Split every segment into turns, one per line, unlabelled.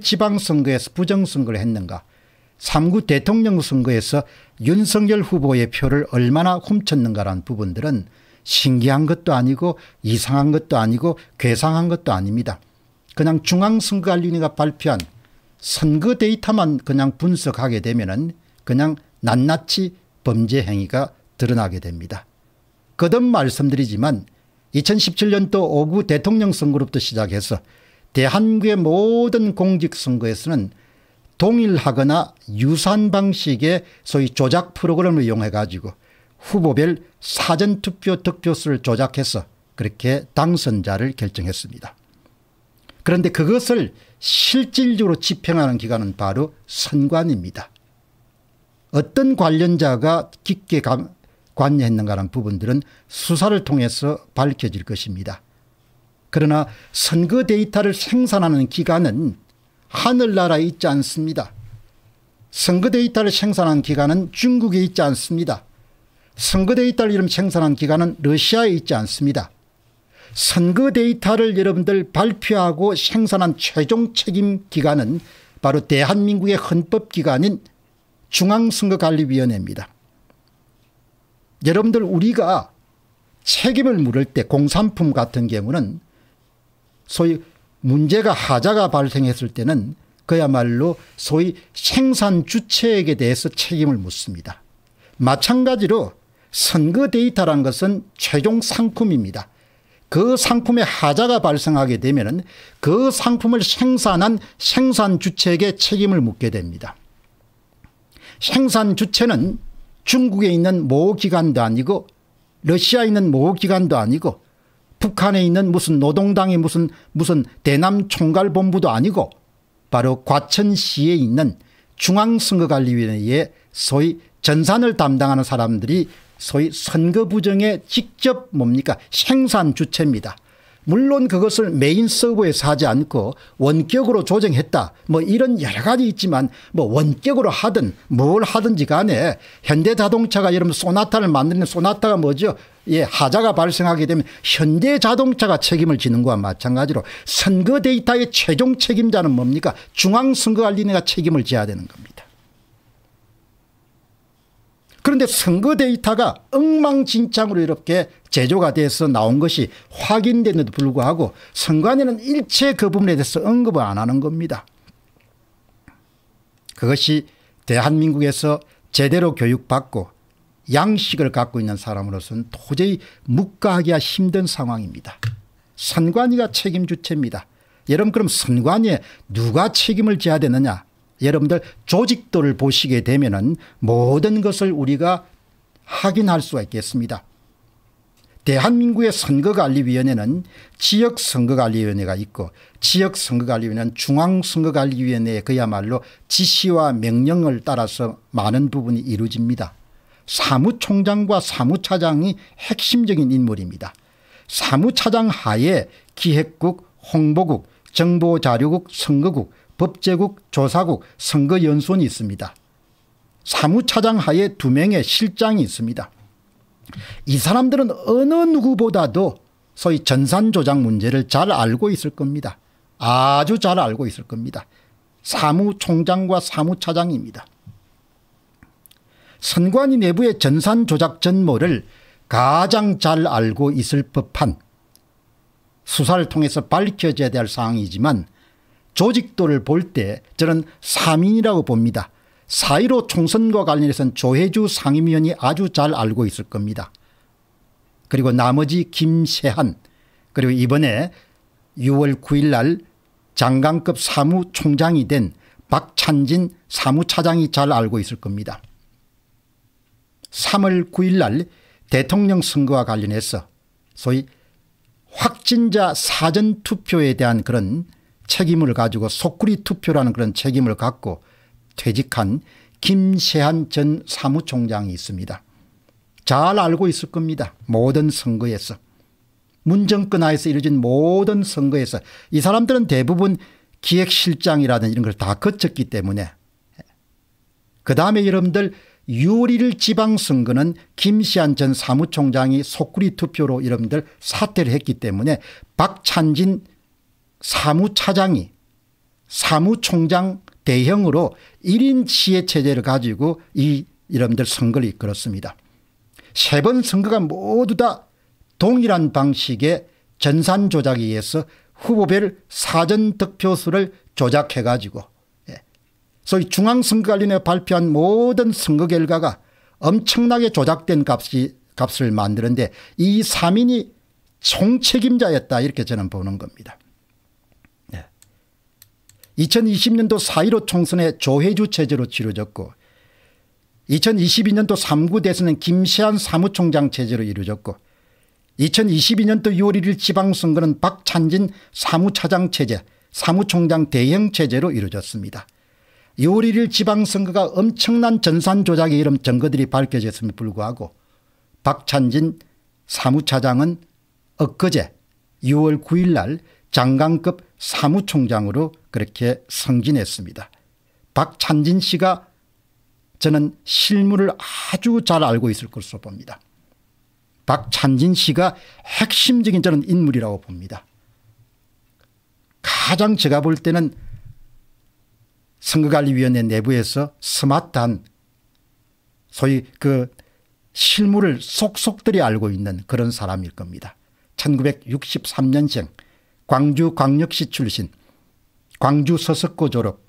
지방선거에서 부정선거를 했는가 3구 대통령 선거에서 윤석열 후보의 표를 얼마나 훔쳤는가라는 부분들은 신기한 것도 아니고 이상한 것도 아니고 괴상한 것도 아닙니다. 그냥 중앙선거관리위가 발표한 선거 데이터만 그냥 분석하게 되면 은 그냥 낱낱이 범죄 행위가 드러나게 됩니다. 거듭 말씀드리지만 2017년도 5구 대통령 선거로부터 시작해서 대한국의 모든 공직선거에서는 동일하거나 유사한 방식의 소위 조작 프로그램을 이용해 가지고 후보별 사전투표 득표수를 조작해서 그렇게 당선자를 결정했습니다. 그런데 그것을 실질적으로 집행하는 기관은 바로 선관입니다. 어떤 관련자가 깊게 관여했는가하는 부분들은 수사를 통해서 밝혀질 것입니다. 그러나 선거 데이터를 생산하는 기관은 하늘나라에 있지 않습니다. 선거 데이터를 생산한 기관은 중국에 있지 않습니다. 선거 데이터를 이름 생산한 기관은 러시아에 있지 않습니다. 선거 데이터를 여러분들 발표하고 생산한 최종 책임 기관은 바로 대한민국의 헌법기관인 중앙선거관리위원회입니다. 여러분들 우리가 책임을 물을 때 공산품 같은 경우는 소위 문제가 하자가 발생했을 때는 그야말로 소위 생산 주체에 대해서 책임을 묻습니다. 마찬가지로 선거 데이터란 것은 최종 상품입니다. 그 상품에 하자가 발생하게 되면 그 상품을 생산한 생산 주체에게 책임을 묻게 됩니다. 생산 주체는 중국에 있는 모 기관도 아니고 러시아에 있는 모 기관도 아니고 북한에 있는 무슨 노동당이 무슨 무슨 대남 총괄 본부도 아니고 바로 과천시에 있는 중앙선거관리위원회의 소위 전산을 담당하는 사람들이 소위 선거 부정에 직접 뭡니까 생산 주체입니다. 물론 그것을 메인 서버에서 하지 않고 원격으로 조정했다. 뭐 이런 여러 가지 있지만 뭐 원격으로 하든 뭘 하든지 간에 현대 자동차가 여러분 소나타를 만드는 소나타가 뭐죠? 예, 하자가 발생하게 되면 현대 자동차가 책임을 지는 것과 마찬가지로 선거 데이터의 최종 책임자는 뭡니까? 중앙선거관리위원가 책임을 져야 되는 겁니다. 그런데 선거 데이터가 엉망진창으로 이렇게 제조가 돼서 나온 것이 확인됐는데도 불구하고 선관위는 일체 그 부분에 대해서 언급을 안 하는 겁니다. 그것이 대한민국에서 제대로 교육받고 양식을 갖고 있는 사람으로서는 도저히 묵과하기가 힘든 상황입니다. 선관위가 책임 주체입니다. 여러분 그럼 선관위에 누가 책임을 져야 되느냐 여러분들 조직도를 보시게 되면은 모든 것을 우리가 확인할 수가 있겠습니다. 대한민국의 선거관리위원회는 지역선거관리위원회가 있고 지역선거관리위원회는 중앙선거관리위원회에 그야말로 지시와 명령을 따라서 많은 부분이 이루어집니다. 사무총장과 사무차장이 핵심적인 인물입니다. 사무차장 하에 기획국, 홍보국, 정보자료국, 선거국, 법제국, 조사국, 선거연수원이 있습니다. 사무차장 하에 두 명의 실장이 있습니다. 이 사람들은 어느 누구보다도 소위 전산조작 문제를 잘 알고 있을 겁니다. 아주 잘 알고 있을 겁니다. 사무총장과 사무차장입니다. 선관위 내부의 전산조작 전모를 가장 잘 알고 있을 법한 수사를 통해서 밝혀져야 될 사항이지만 조직도를 볼 때 저는 3인이라고 봅니다. 4.15 총선과 관련해서는 조혜주 상임위원이 아주 잘 알고 있을 겁니다. 그리고 나머지 김세한 그리고 이번에 6월 9일 날 장관급 사무총장이 된 박찬진 사무차장이 잘 알고 있을 겁니다. 3월 9일 날 대통령 선거와 관련해서 소위 확진자 사전투표에 대한 그런 책임을 가지고 속구리 투표라는 그런 책임을 갖고 퇴직한 김세한 전 사무총장이 있습니다. 잘 알고 있을 겁니다. 모든 선거에서. 문정권 하에서 이뤄진 모든 선거에서 이 사람들은 대부분 기획실장이라든 이런 걸 다 거쳤기 때문에 그 다음에 여러분들 6월 1 지방선거는 김시한 전 사무총장이 속구리 투표로 여러분들 사퇴를 했기 때문에 박찬진 사무차장이 사무총장 대형으로 1인 지혜체제를 가지고 이 이름들 선거를 이끌었습니다. 세 번 선거가 모두 다 동일한 방식의 전산 조작에 의해서 후보별 사전 득표수를 조작해 가지고 예, 소위 중앙선거관리에 발표한 모든 선거 결과가 엄청나게 조작된 값이, 값을 만드는데 이 3인이 총책임자였다 이렇게 저는 보는 겁니다. 2020년도 4.15 총선에 조혜주 체제로 치러졌고 2022년도 3구 대선은 김시한 사무총장 체제로 이루어졌고 2022년도 6월 1일 지방선거는 박찬진 사무차장 체제 사무총장 대행 체제로 이루어졌습니다. 6월 1일 지방선거가 엄청난 전산조작의 이름 증거들이 밝혀졌음에 불구하고 박찬진 사무차장은 엊그제 6월 9일 날 장관급 사무총장으로 그렇게 승진했습니다. 박찬진 씨가 저는 실무를 아주 잘 알고 있을 것으로 봅니다. 박찬진 씨가 핵심적인 저는 인물이라고 봅니다. 가장 제가 볼 때는 선거관리위원회 내부에서 스마트한 소위 그 실무를 속속들이 알고 있는 그런 사람일 겁니다. 1963년생 광주광역시 출신 광주 서석고 졸업,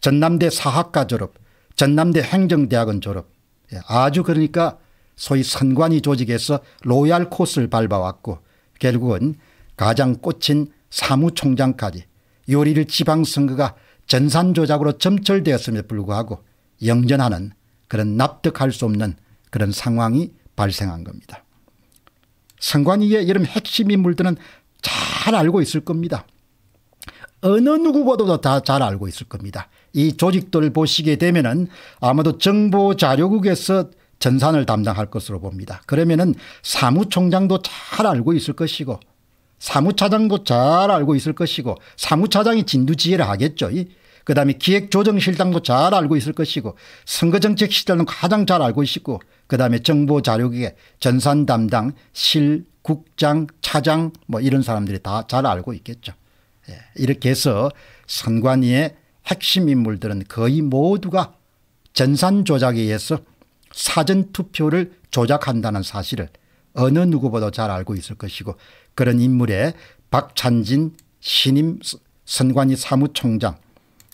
전남대 사학과 졸업, 전남대 행정대학원 졸업. 예, 아주 그러니까 소위 선관위 조직에서 로얄 코스를 밟아왔고 결국은 가장 꽂힌 사무총장까지 요리를 지방선거가 전산조작으로 점철되었음에 불구하고 영전하는 그런 납득할 수 없는 그런 상황이 발생한 겁니다. 선관위의 이런 핵심 인물들은 잘 알고 있을 겁니다. 어느 누구보다도 다 잘 알고 있을 겁니다. 이 조직들 보시게 되면은 아마도 정보 자료국에서 전산을 담당할 것으로 봅니다. 그러면은 사무총장도 잘 알고 있을 것이고 사무차장도 잘 알고 있을 것이고 사무차장이 진두지휘를 하겠죠. 그 다음에 기획조정실장도 잘 알고 있을 것이고 선거정책실장은 가장 잘 알고 있고 그 다음에 정보자료국의 전산담당 실국장 차장 뭐 이런 사람들이 다 잘 알고 있겠죠. 예, 이렇게 해서 선관위의 핵심 인물들은 거의 모두가 전산 조작에 의해서 사전투표를 조작한다는 사실을 어느 누구보다 잘 알고 있을 것이고 그런 인물에 박찬진 신임 선관위 사무총장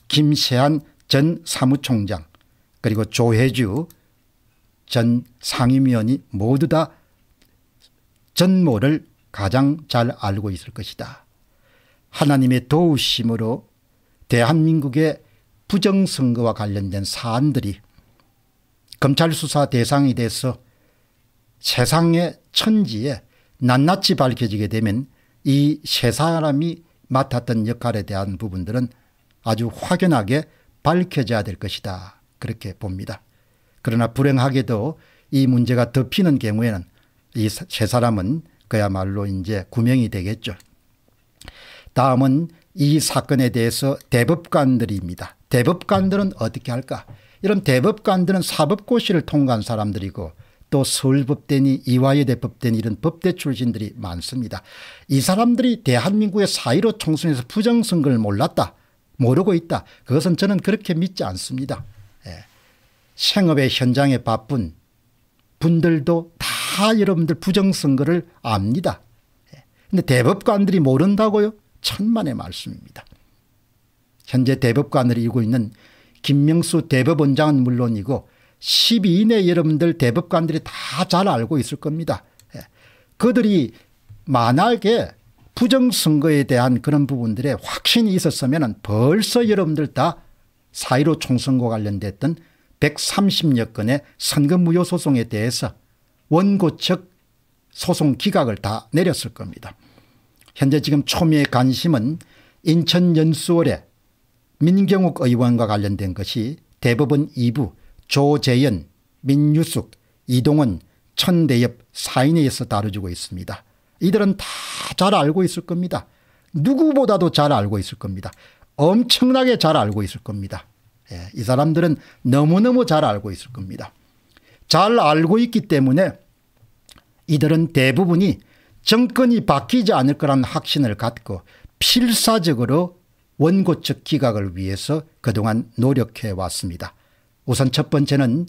김세한 전 사무총장 그리고 조혜주 전 상임위원이 모두 다 전모를 가장 잘 알고 있을 것이다. 하나님의 도우심으로 대한민국의 부정선거와 관련된 사안들이 검찰 수사 대상이 돼서 세상의 천지에 낱낱이 밝혀지게 되면 이 세 사람이 맡았던 역할에 대한 부분들은 아주 확연하게 밝혀져야 될 것이다 그렇게 봅니다. 그러나 불행하게도 이 문제가 덮이는 경우에는 이 세 사람은 그야말로 이제 구명이 되겠죠. 다음은 이 사건에 대해서 대법관들입니다. 대법관들은 어떻게 할까? 이런 대법관들은 사법고시를 통과한 사람들이고 또 서울법대니 이화여대 법대니 이런 법대 출신들이 많습니다. 이 사람들이 대한민국의 사의로 총선에서 부정선거를 몰랐다. 모르고 있다. 그것은 저는 그렇게 믿지 않습니다. 예. 생업의 현장에 바쁜 분들도 다 여러분들 부정선거를 압니다. 예. 근데 대법관들이 모른다고요? 천만의 말씀입니다. 현재 대법관을 이고 있는 김명수 대법원장은 물론이고 12인의 여러분들 대법관들이 다 잘 알고 있을 겁니다. 예. 그들이 만약에 부정선거에 대한 그런 부분들에 확신이 있었으면 벌써 여러분들 다 사이로 총선거 관련됐던 130여 건의 선거무효 소송에 대해서 원고 측 소송 기각을 다 내렸을 겁니다. 현재 지금 초미의 관심은 인천 연수월에 민경욱 의원과 관련된 것이 대법원 2부 조재연 민유숙, 이동원, 천대엽 사인에 의해서 다뤄지고 있습니다. 이들은 다 잘 알고 있을 겁니다. 누구보다도 잘 알고 있을 겁니다. 엄청나게 잘 알고 있을 겁니다. 예, 이 사람들은 너무너무 잘 알고 있을 겁니다. 잘 알고 있기 때문에 이들은 대부분이 정권이 바뀌지 않을 거란 확신을 갖고 필사적으로 원고 측 기각을 위해서 그동안 노력해 왔습니다. 우선 첫 번째는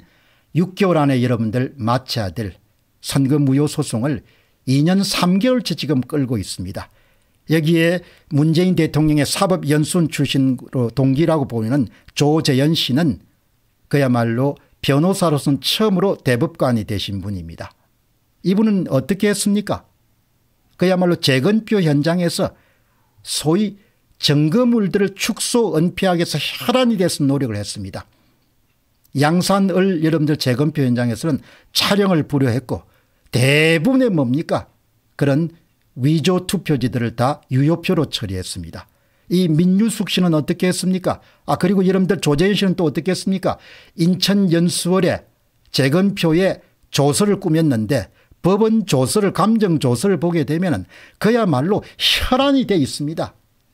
6개월 안에 여러분들 마쳐야 될 선거 무효 소송을 2년 3개월째 지금 끌고 있습니다. 여기에 문재인 대통령의 사법연수원 출신으로 동기라고 보이는 조재현 씨는 그야말로 변호사로서는 처음으로 대법관이 되신 분입니다. 이분은 어떻게 했습니까? 그야말로 재건표 현장에서 소위 증거물들을 축소 은폐하기 위해서 혈안이 돼서 노력을 했습니다. 양산을 여러분들 재건표 현장에서는 촬영을 부려했고 대부분의 뭡니까 그런 위조 투표지들을 다 유효표로 처리했습니다. 이 민유숙 씨는 어떻게 했습니까 아 그리고 여러분들 조재현 씨는 또 어떻게 했습니까 인천 연수월에 재건표에 조서를 꾸몄는데 법원 조서를 감정 조서를 보게 되면 그야말로 혈안이 돼 있습니다.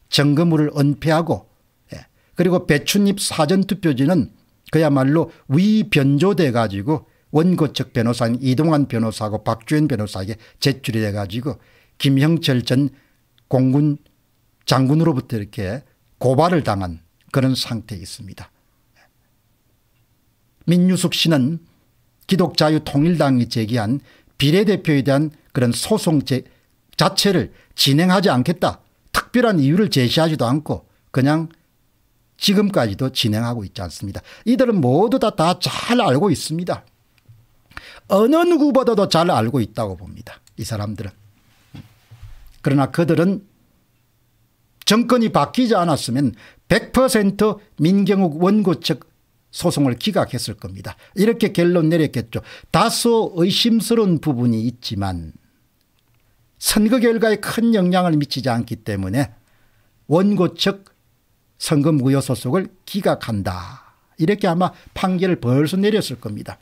정거물을 은폐하고 예. 그리고 배춘잎 사전투표지는 그야말로 위변조돼 가지고 원고 측 변호사인 이동환 변호사하고 박주현 변호사에게 제출이 돼 가지고 김형철 전 공군 장군으로부터 이렇게 고발을 당한 그런 상태에 있습니다. 민유숙 씨는 기독자유통일당이 제기한 비례대표에 대한 그런 소송 자체를 진행하지 않겠다. 특별한 이유를 제시하지도 않고 그냥 지금까지도 진행하고 있지 않습니다. 이들은 모두 다다잘 알고 있습니다. 어느 누구보다도 잘 알고 있다고 봅니다. 이 사람들은. 그러나 그들은 정권이 바뀌지 않았으면 100% 민경욱 원고 측 소송을 기각했을 겁니다. 이렇게 결론 내렸겠죠. 다소 의심스러운 부분이 있지만 선거 결과에 큰 영향을 미치지 않기 때문에 원고 측 선거 무효 소속을 기각한다. 이렇게 아마 판결을 벌써 내렸을 겁니다.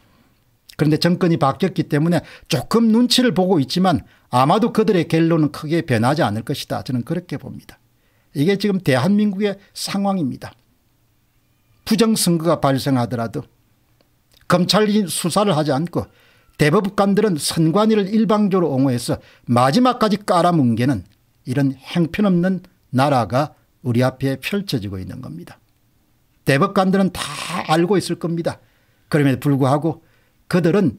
그런데 정권이 바뀌었기 때문에 조금 눈치를 보고 있지만 아마도 그들의 결론은 크게 변하지 않을 것이다. 저는 그렇게 봅니다. 이게 지금 대한민국의 상황입니다. 부정선거가 발생하더라도 검찰이 수사를 하지 않고 대법관들은 선관위를 일방적으로 옹호해서 마지막까지 깔아뭉개는 이런 행편없는 나라가 우리 앞에 펼쳐지고 있는 겁니다. 대법관들은 다 알고 있을 겁니다. 그럼에도 불구하고 그들은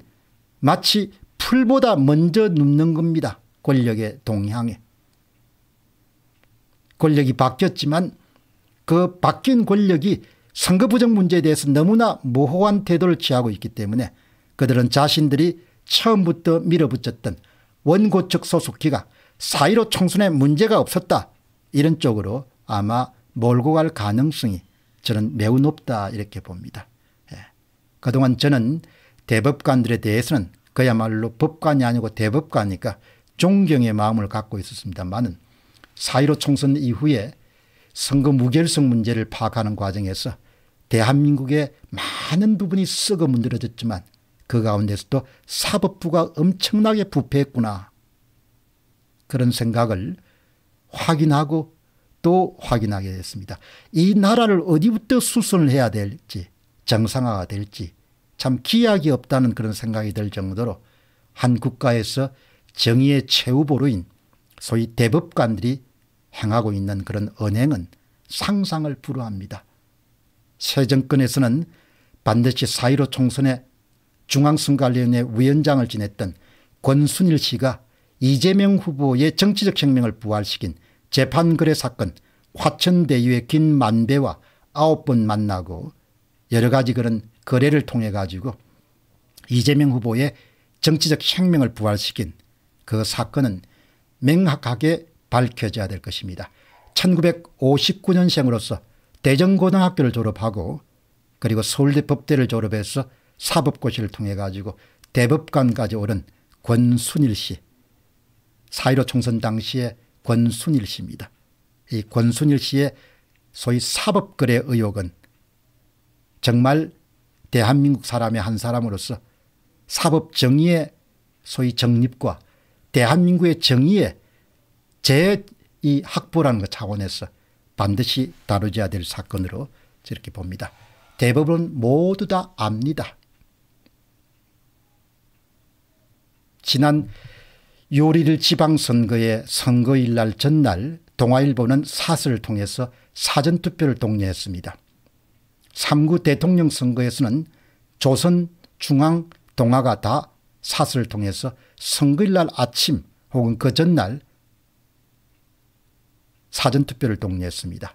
마치 풀보다 먼저 눕는 겁니다. 권력의 동향에. 권력이 바뀌었지만 그 바뀐 권력이 선거 부정 문제에 대해서 너무나 모호한 태도를 취하고 있기 때문에 그들은 자신들이 처음부터 밀어붙였던 원고 측 소속기가 사1로 총선에 문제가 없었다 이런 쪽으로 아마 몰고 갈 가능성이 저는 매우 높다 이렇게 봅니다. 예. 그동안 저는 대법관들에 대해서는 그야말로 법관이 아니고 대법관이니까 존경의 마음을 갖고 있었습니다만은 4.15 총선 이후에 선거 무결성 문제를 파악하는 과정에서 대한민국의 많은 부분이 썩어 문드러졌지만 그 가운데서도 사법부가 엄청나게 부패했구나 그런 생각을 확인하고 또 확인하게 됐습니다. 이 나라를 어디부터 수선을 해야 될지 정상화가 될지 참 기약이 없다는 그런 생각이 들 정도로 한 국가에서 정의의 최후보로인 소위 대법관들이 행하고 있는 그런 언행은 상상을 불허합니다. 새 정권에서는 반드시 사1로 총선에 중앙선관위원회 위원장을 지냈던 권순일 씨가 이재명 후보의 정치적 혁명을 부활시킨 재판거래 사건 화천대유의 긴 만배와 아홉 번 만나고 여러 가지 그런 거래를 통해 가지고 이재명 후보의 정치적 혁명을 부활시킨 그 사건은 명확하게 밝혀져야 될 것입니다. 1959년생으로서 대전고등학교를 졸업하고 그리고 서울대 법대를 졸업해서 사법고시를 통해 가지고 대법관까지 오른 권순일 씨. 4.15 총선 당시에 권순일 씨입니다. 이 권순일 씨의 소위 사법거래 의혹은 정말 대한민국 사람의 한 사람으로서 사법 정의의 소위 정립과 대한민국의 정의의 제이 확보라는 것 차원에서 반드시 다루어야 될 사건으로 저렇게 봅니다. 대법원 모두 다 압니다. 지난 6월 1 지방선거의 선거일 날 전날 동아일보는 사설을 통해서 사전투표를 독려했습니다. 3구 대통령 선거에서는 조선, 중앙, 동아가 다 사설을 통해서 선거일 날 아침 혹은 그 전날 사전투표를 독려했습니다.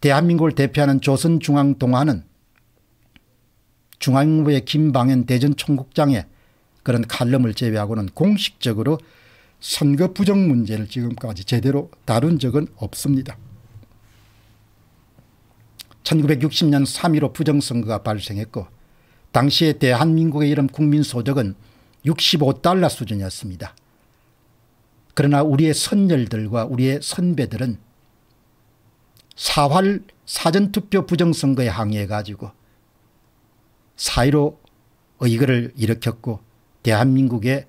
대한민국을 대표하는 조선중앙동화는 중앙일의 김방현 대전총국장의 그런 칼럼을 제외하고는 공식적으로 선거 부정 문제를 지금까지 제대로 다룬 적은 없습니다. 1960년 3.15 부정선거가 발생했고 당시에 대한민국의 이름 국민소득은 65달러 수준이었습니다. 그러나 우리의 선열들과 우리의 선배들은 사활 사전투표 부정선거에 항의해 가지고 사이로 의거를 일으켰고 대한민국의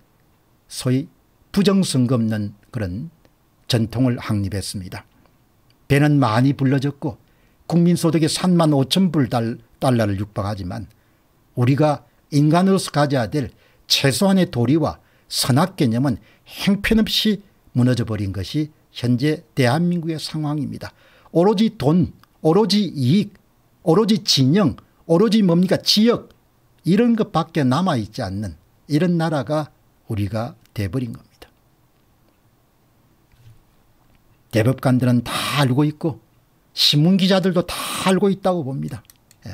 소위 부정선거 없는 그런 전통을 확립했습니다. 배는 많이 불러졌고 국민소득의 3만 5천 불 달러를 육박하지만 우리가 인간으로서 가져야 될 최소한의 도리와 선악 개념은 행편없이 무너져 버린 것이 현재 대한민국의 상황입니다. 오로지 돈, 오로지 이익, 오로지 진영, 오로지 뭡니까 지역 이런 것밖에 남아있지 않는 이런 나라가 우리가 돼버린 겁니다. 대법관들은 다 알고 있고 신문기자들도 다 알고 있다고 봅니다. 예.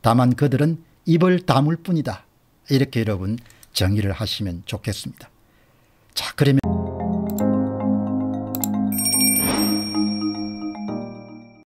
다만 그들은 입을 다물 뿐이다. 이렇게 여러분 정의를 하시면 좋겠습니다. 자, 그러면